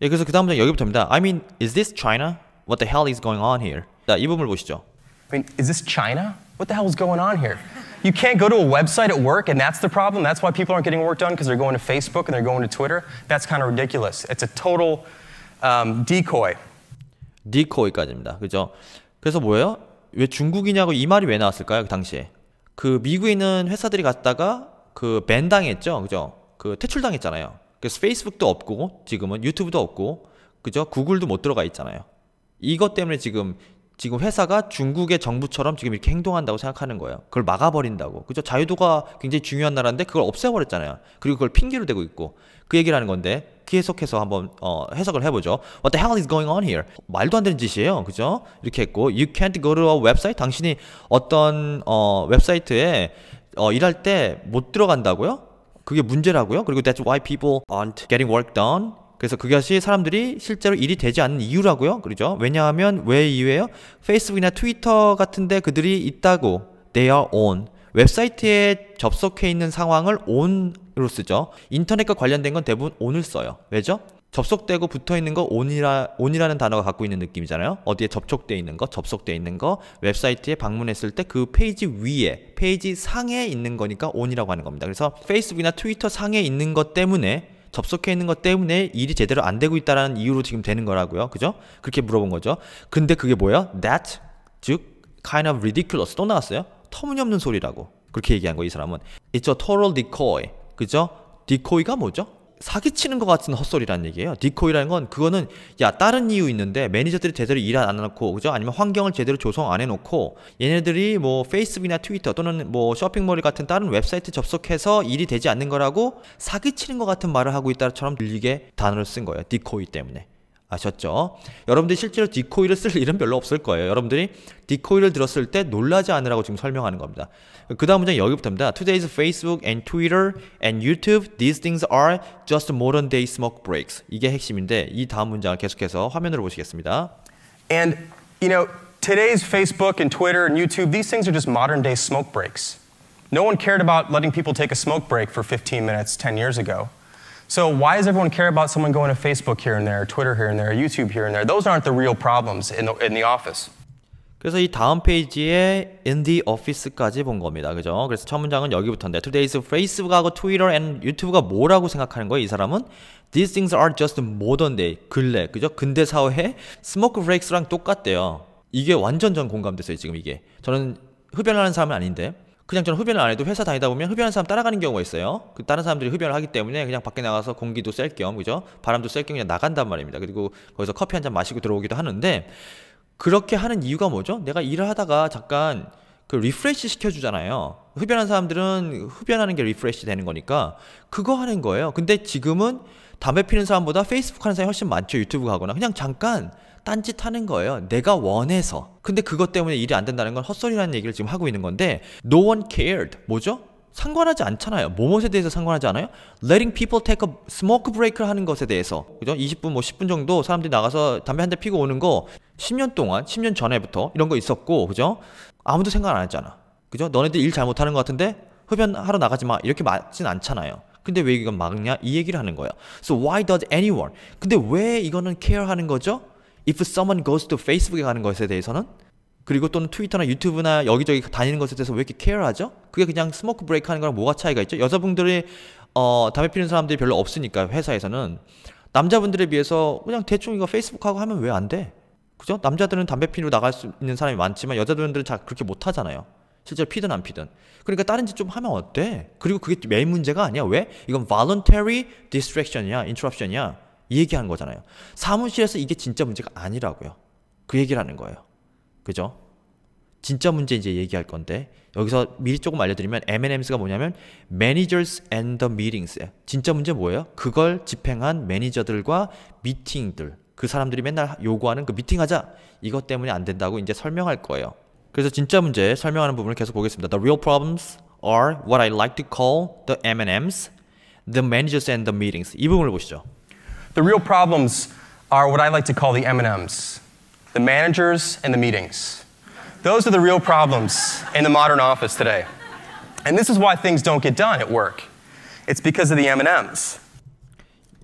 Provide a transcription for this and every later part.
예, 그래서 그 다음 문장 여기부터입니다. I mean, is this China? What the hell is going on here? 자, 이 부분을 보시죠. I mean, is this China? What the hell is going on here? You can't go to a website at work, and that's the problem. That's why people aren't getting work done because they're going to Facebook and they're going to Twitter. That's kind of ridiculous. It's a total um, decoy. decoy까지입니다. 그죠? 그래서 뭐예요? 왜 중국이냐고 이 말이 왜 나왔을까요? 그 당시에 그 미국에 있는 회사들이 갔다가 그 밴당했죠, 그죠? 그 퇴출당했잖아요. 그래서 페이스북도 없고 지금은 유튜브도 없고 그죠? 구글도 못 들어가 있잖아요. 이것 때문에 지금 지금 회사가 중국의 정부처럼 지금 이렇게 행동한다고 생각하는 거예요. 그걸 막아버린다고. 그죠? 자유도가 굉장히 중요한 나라인데 그걸 없애버렸잖아요. 그리고 그걸 핑계로 대고 있고 그 얘기를 하는 건데 그 계속해서 한번 어, 해석을 해보죠. What the hell is going on here? 말도 안 되는 짓이에요. 그죠? 이렇게 했고 You can't go to a website? 당신이 어떤 어, 웹사이트에 어, 일할 때 못 들어간다고요? 그게 문제라고요. 그리고 that's why people aren't getting work done. 그래서 그것이 사람들이 실제로 일이 되지 않는 이유라고요. 그렇죠? 왜냐하면 왜 이유예요? 페이스북이나 트위터 같은데 그들이 있다고 they are on 웹사이트에 접속해 있는 상황을 on으로 쓰죠. 인터넷과 관련된 건 대부분 on을 써요. 왜죠? 접속되고 붙어 있는 거온이라 o 이라는 단어가 갖고 있는 느낌이잖아요. 어디에 접촉되어 있는 거, 접속되어 있는 거, 웹사이트에 방문했을 때 그 페이지 위에, 페이지 상에 있는 거니까 온이라고 하는 겁니다. 그래서 페이스북이나 트위터 상에 있는 것 때문에 접속해 있는 것 때문에 일이 제대로 안 되고 있다라는 이유로 지금 되는 거라고요. 그죠? 그렇게 물어본 거죠. 근데 그게 뭐예요? that 즉 kind of ridiculous 또 나왔어요. 터무니없는 소리라고. 그렇게 얘기한 거 이 사람은 it's a total decoy. 그죠? decoy가 뭐죠? 사기치는 것 같은 헛소리라는 얘기예요. 디코이라는 건 그거는 야 다른 이유 있는데 매니저들이 제대로 일 안 해놓고 그죠? 아니면 환경을 제대로 조성 안 해놓고 얘네들이 뭐 페이스북이나 트위터 또는 뭐 쇼핑몰 같은 다른 웹사이트 접속해서 일이 되지 않는 거라고 사기치는 것 같은 말을 하고 있다처럼 들리게 단어를 쓴 거예요. 디코이 때문에. 아셨죠? 여러분들이 실제로 디코이를 쓸 일은 별로 없을 거예요. 여러분들이 디코이를 들었을 때 놀라지 않으라고 지금 설명하는 겁니다. 그 다음 문장 여기부터입니다. Today's Facebook and Twitter and YouTube, these things are just modern day smoke breaks. 이게 핵심인데 이 다음 문장을 계속해서 화면으로 보시겠습니다. And you know, today's Facebook and Twitter and YouTube, these things are just modern day smoke breaks. No one cared about letting people take a smoke break for 15 minutes 10 years ago. So why does everyone care about someone going to Facebook here and there, Twitter here and there, YouTube here and there? Those aren't the real problems in the, in the office. 그래서 이 다음 페이지에 in the office까지 본 겁니다. 그죠? 그래서 첫 문장은 여기부터인데 today's Facebook하고 Twitter and YouTube가 뭐라고 생각하는 거예요? 이 사람은 these things are just modern day. 근래. 그죠? 근대 사회 smoke breaks랑 똑같대요. 이게 완전 전 공감됐어요, 지금 이게. 저는 흡연하는 사람은 아닌데 그냥 저는 흡연을 안 해도 회사 다니다 보면 흡연하는 사람 따라가는 경우가 있어요. 그 다른 사람들이 흡연을 하기 때문에 그냥 밖에 나가서 공기도 쐴 겸, 그죠? 바람도 쐴겸 그냥 나간단 말입니다. 그리고 거기서 커피 한잔 마시고 들어오기도 하는데 그렇게 하는 이유가 뭐죠? 내가 일을 하다가 잠깐 그 리프레시 시켜주잖아요. 흡연한 사람들은 흡연하는 게 리프레시 되는 거니까 그거 하는 거예요. 근데 지금은 담배 피는 사람보다 페이스북 하는 사람이 훨씬 많죠. 유튜브 가거나 그냥 잠깐 딴짓 하는 거예요. 내가 원해서. 근데 그것 때문에 일이 안 된다는 건 헛소리라는 얘기를 지금 하고 있는 건데 no one cared. 뭐죠? 상관하지 않잖아요. 뭐뭐에 대해서 상관하지 않아요? Letting people take a smoke break 하는 것에 대해서. 그죠? 20분, 뭐 10분 정도 사람들이 나가서 담배 한 대 피고 오는 거 10년 동안, 10년 전에부터 이런 거 있었고, 그죠? 아무도 생각 안 했잖아. 그죠? 너네들 일 잘 못하는 것 같은데 흡연하러 나가지 마. 이렇게 맞진 않잖아요. 근데 왜 이건 막냐? 이 얘기를 하는 거예요. So why does anyone? 근데 왜 이거는 care하는 거죠? if someone goes to Facebook에 가는 것에 대해서는 그리고 또는 트위터나 유튜브나 여기저기 다니는 것에 대해서 왜 이렇게 케어하죠? 그게 그냥 스모크 브레이크 하는 거랑 뭐가 차이가 있죠? 여자분들이 어, 담배 피는 사람들이 별로 없으니까 회사에서는 남자분들에 비해서 그냥 대충 이거 페이스북하고 하면 왜 안 돼? 그죠? 남자들은 담배 피우러 나갈 수 있는 사람이 많지만 여자들은 잘 그렇게 못 하잖아요. 실제로 피든 안 피든. 그러니까 다른 짓 좀 하면 어때? 그리고 그게 메인 문제가 아니야. 왜? 이건 voluntary distraction이야. interruption이야. 이 얘기한 거잖아요. 사무실에서 이게 진짜 문제가 아니라고요. 그 얘기를 하는 거예요. 그죠? 진짜 문제 이제 얘기할 건데 여기서 미리 조금 알려드리면 M&Ms가 뭐냐면 Managers and the Meetings 진짜 문제 뭐예요? 그걸 집행한 매니저들과 미팅들 그 사람들이 맨날 요구하는 그 미팅하자 이것 때문에 안 된다고 이제 설명할 거예요 그래서 진짜 문제 설명하는 부분을 계속 보겠습니다 The real problems are what I like to call the M&Ms the managers and the meetings 이 부분을 보시죠 The real problems are what I like to call the M&Ms, the managers and the meetings. Those are the real problems in the modern office today. And this is why things don't get done at work. It's because of the M&Ms.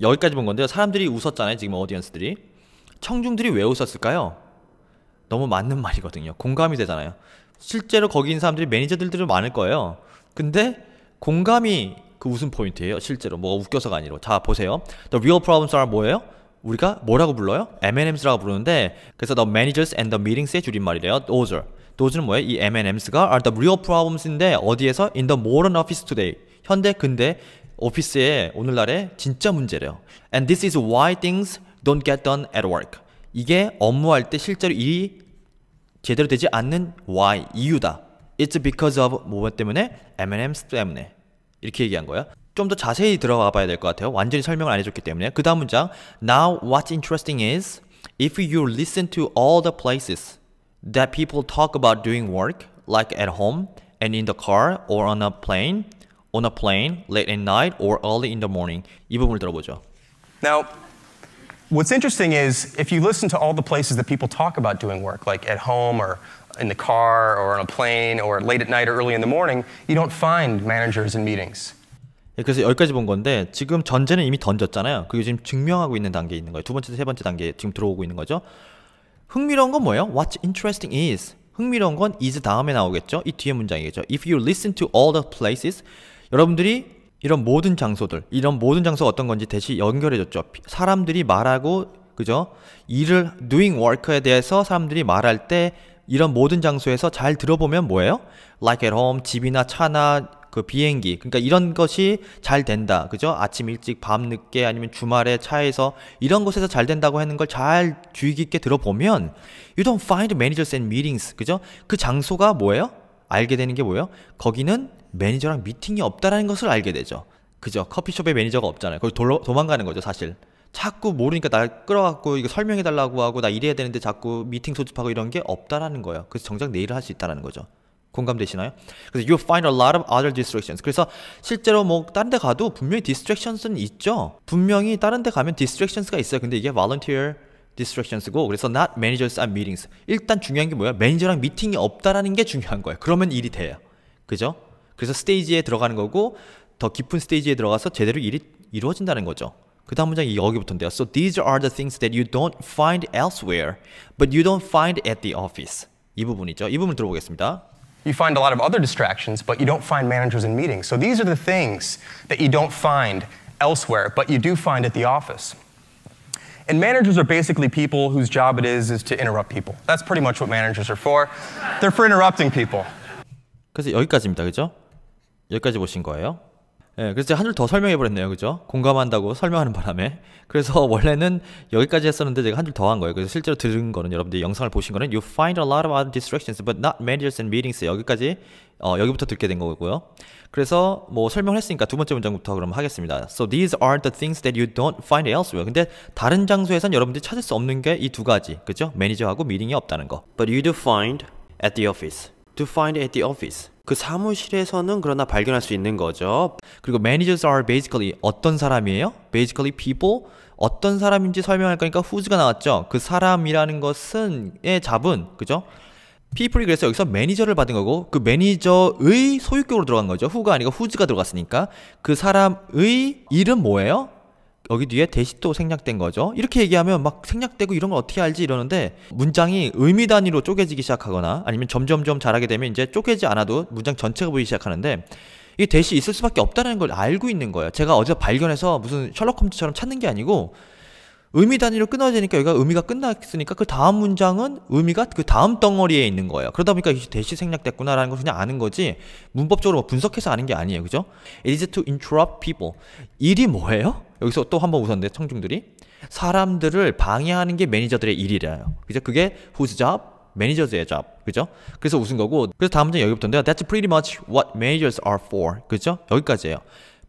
여기까지 본 건데요. 사람들이 웃었잖아요. 지금 어디언스들이. 청중들이 왜 웃었을까요? 너무 맞는 말이거든요. 공감이 되잖아요. 실제로 거기 있는 사람들이 매니저들들은 많을 거예요. 근데 공감이 그 웃음 포인트예요. 실제로 뭐가 웃겨서가 아니라. 자 보세요. The real problems are 뭐예요? 우리가 뭐라고 불러요? M&Ms라고 부르는데 그래서 the managers and the meetings의 줄임말이래요. Those are. Those는 뭐예요? 이 M&Ms가 are the real problems인데 어디에서? In the modern office today. 현대 근대 오피스의 오늘날의 진짜 문제래요. And this is why things don't get done at work. 이게 업무할 때 실제로 일이 제대로 되지 않는 why, 이유다. It's because of 뭐 때문에? M&M's 때문에. 이렇게 얘기한 거야. 좀 더 자세히 들어가 봐야 될 것 같아요. 완전히 설명을 안 해줬기 때문에. 그 다음 문장. Now what's interesting is if you listen to all the places that people talk about doing work, like at home and in the car or on a plane, on a plane late at night or early in the morning. 이 부분을 들어보죠. Now, what's interesting is if you listen to all the places that people talk about doing work, like at home or in the car or on a plane or late at night or early in the morning, you don't find managers in meetings. 예, 그래서 여기까지 본 건데 지금 전제는 이미 던졌잖아요. 그게 지금 증명하고 있는 단계에 있는 거예요. 두 번째, 세 번째 단계에 지금 들어오고 있는 거죠. 흥미로운 건 뭐예요? What's interesting is 흥미로운 건 is 다음에 나오겠죠. 이 뒤에 문장이겠죠. If you listen to all the places 여러분들이 이런 모든 장소들, 이런 모든 장소가 어떤 건지 대신 연결해줬죠. 사람들이 말하고 그죠? 일을 doing work에 대해서 사람들이 말할 때 이런 모든 장소에서 잘 들어보면 뭐예요? Like at home, 집이나 차나 그 비행기 그러니까 이런 것이 잘 된다 그죠 아침 일찍 밤 늦게 아니면 주말에 차에서 이런 곳에서 잘 된다고 하는 걸 잘 주의 깊게 들어보면 you don't find managers and meetings 그죠 그 장소가 뭐예요 알게 되는 게 뭐예요 거기는 매니저랑 미팅이 없다라는 것을 알게 되죠 그죠 커피숍에 매니저가 없잖아요 거기 도망가는 거죠 사실 자꾸 모르니까 날 끌어갖고 이거 설명해 달라고 하고 나 이래야 되는데 자꾸 미팅 소집하고 이런 게 없다라는 거예요. 그래서 정작 내일 을할 수 있다라는 거죠. 공감되시나요? 그래서 you find a lot of other distractions. 그래서 실제로 뭐 다른 데 가도 분명히 distractions는 있죠. 분명히 다른 데 가면 distractions가 있어요. 근데 이게 volunteer distractions고 그래서 not managers and meetings. 일단 중요한 게 뭐야? 매니저랑 미팅이 없다라는 게 중요한 거예요. 그러면 일이 돼요. 그죠? 그래서 스테이지에 들어가는 거고 더 깊은 스테이지에 들어가서 제대로 일이 이루어진다는 거죠. 그 다음 문장이 여기부터인데요. So these are the things that you don't find elsewhere, but you don't find at the office. 이 부분이죠. 이 부분 들어보겠습니다. You find a lot of other distractions, but you don't find managers in meetings. So these are the things that you don't find elsewhere, but you do find at the office. And managers are basically people whose job it is is to interrupt people. That's pretty much what managers are for. They're for interrupting people. 그래서 여기까지입니다. 그렇죠? 여기까지 보신 거예요. 예, 그래서 제가 한줄 더 설명해 버렸네요. 그죠? 공감한다고 설명하는 바람에. 그래서 원래는 여기까지 했었는데 제가 한 줄 더 한 거예요. 그래서 실제로 들은 거는 여러분들 영상을 보신 거는 you find a lot of other distractions but not managers and meetings 여기까지 어, 여기부터 듣게 된 거고요. 그래서 뭐 설명을 했으니까 두 번째 문장부터 그럼 하겠습니다. So these are the things that you don't find elsewhere. 근데 다른 장소에선 여러분들이 찾을 수 없는 게 이 두 가지. 그죠? 매니저하고 미팅이 없다는 거. But you do find at the office. to find at the office. 그 사무실에서는 그러나 발견할 수 있는 거죠. 그리고 managers are basically 어떤 사람이에요? basically people 어떤 사람인지 설명할 거니까 w h o 가 나왔죠. 그 사람이라는 것은의 잡은 그죠? people이 그래서 여기서 매니저를 받은 거고 그 매니저의 소유격으로 들어간 거죠. who가 아니고 w h o 가 들어갔으니까 그 사람의 이름 뭐예요? 여기 뒤에 대시도 생략된 거죠. 이렇게 얘기하면 막 생략되고 이런 걸 어떻게 알지 이러는데 문장이 의미 단위로 쪼개지기 시작하거나 아니면 점점점 자라게 되면 이제 쪼개지 않아도 문장 전체가 보이기 시작하는데 이 대시 있을 수밖에 없다는 걸 알고 있는 거예요. 제가 어제 발견해서 무슨 셜록 홈즈처럼 찾는 게 아니고 의미 단위로 끊어지니까 여기가 의미가 끝났으니까 그 다음 문장은 의미가 그 다음 덩어리에 있는 거예요. 그러다 보니까 이게 대시 생략됐구나라는 걸 그냥 아는 거지 문법적으로 뭐 분석해서 아는 게 아니에요. 그죠? It is to interrupt people. 일이 뭐예요? 여기서 또 한번우선는데 청중들이 사람들을 방해하는 게 매니저들의 일이래요. 그죠? 그게 whose job? 매니저의 job. 그죠? 그래서 웃은 거고 그래서 다음 문장 여기부터인데요. That's pretty much what managers are for. 그죠? 여기까지예요.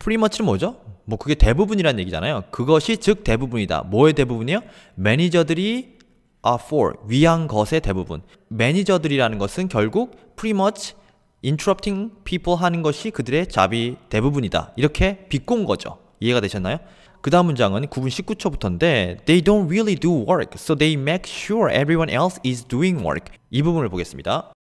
프리머치는 뭐죠? 뭐 그게 대부분이란 얘기잖아요. 그것이 즉 대부분이다. 뭐의 대부분이요? 매니저들이 are 아, for 위한 것의 대부분. 매니저들이라는 것은 결국 프리머치 interrupting people 하는 것이 그들의 잡이 대부분이다. 이렇게 비꼰 거죠. 이해가 되셨나요? 그 다음 문장은 9분 19초부터인데 They don't really do work, so they make sure everyone else is doing work. 이 부분을 보겠습니다.